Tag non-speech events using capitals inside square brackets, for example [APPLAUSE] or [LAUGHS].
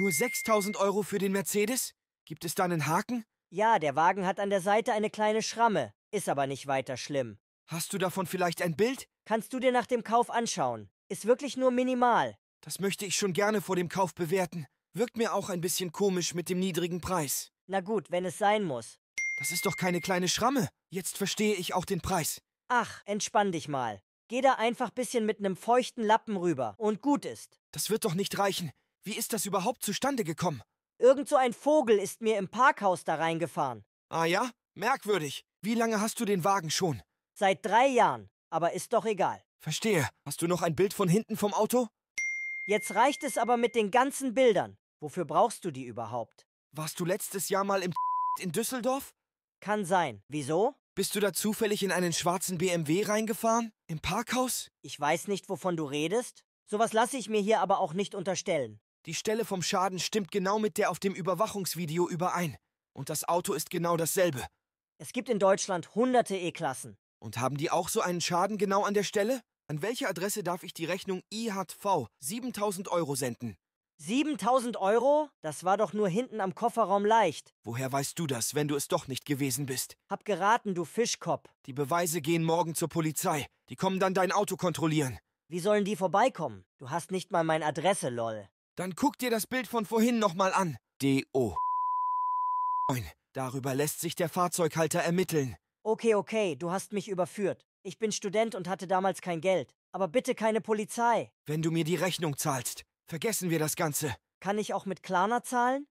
Nur 6000 Euro für den Mercedes? Gibt es da einen Haken? Ja, der Wagen hat an der Seite eine kleine Schramme, ist aber nicht weiter schlimm. Hast du davon vielleicht ein Bild? Kannst du dir nach dem Kauf anschauen. Ist wirklich nur minimal. Das möchte ich schon gerne vor dem Kauf bewerten. Wirkt mir auch ein bisschen komisch mit dem niedrigen Preis. Na gut, wenn es sein muss. Das ist doch keine kleine Schramme. Jetzt verstehe ich auch den Preis. Ach, entspann dich mal. Geh da einfach bisschen mit einem feuchten Lappen rüber und gut ist. Das wird doch nicht reichen. Wie ist das überhaupt zustande gekommen? Irgend so ein Vogel ist mir im Parkhaus da reingefahren. Ah ja? Merkwürdig. Wie lange hast du den Wagen schon? Seit drei Jahren, aber ist doch egal. Verstehe. Hast du noch ein Bild von hinten vom Auto? Jetzt reicht es aber mit den ganzen Bildern. Wofür brauchst du die überhaupt? Warst du letztes Jahr mal im [LAUGHS] in Düsseldorf? Kann sein. Wieso? Bist du da zufällig in einen schwarzen BMW reingefahren? Im Parkhaus? Ich weiß nicht, wovon du redest. Sowas lasse ich mir hier aber auch nicht unterstellen. Die Stelle vom Schaden stimmt genau mit der auf dem Überwachungsvideo überein. Und das Auto ist genau dasselbe. Es gibt in Deutschland hunderte E-Klassen. Und haben die auch so einen Schaden genau an der Stelle? An welche Adresse darf ich die Rechnung IHV 7000 Euro senden? 7000 Euro? Das war doch nur hinten am Kofferraum leicht. Woher weißt du das, wenn du es doch nicht gewesen bist? Hab geraten, du Fischkopf. Die Beweise gehen morgen zur Polizei. Die kommen dann dein Auto kontrollieren. Wie sollen die vorbeikommen? Du hast nicht mal meine Adresse, lol. Dann guck dir das Bild von vorhin nochmal an. DO. Darüber lässt sich der Fahrzeughalter ermitteln. Okay, okay, du hast mich überführt. Ich bin Student und hatte damals kein Geld. Aber bitte keine Polizei. Wenn du mir die Rechnung zahlst, vergessen wir das Ganze. Kann ich auch mit Klarna zahlen?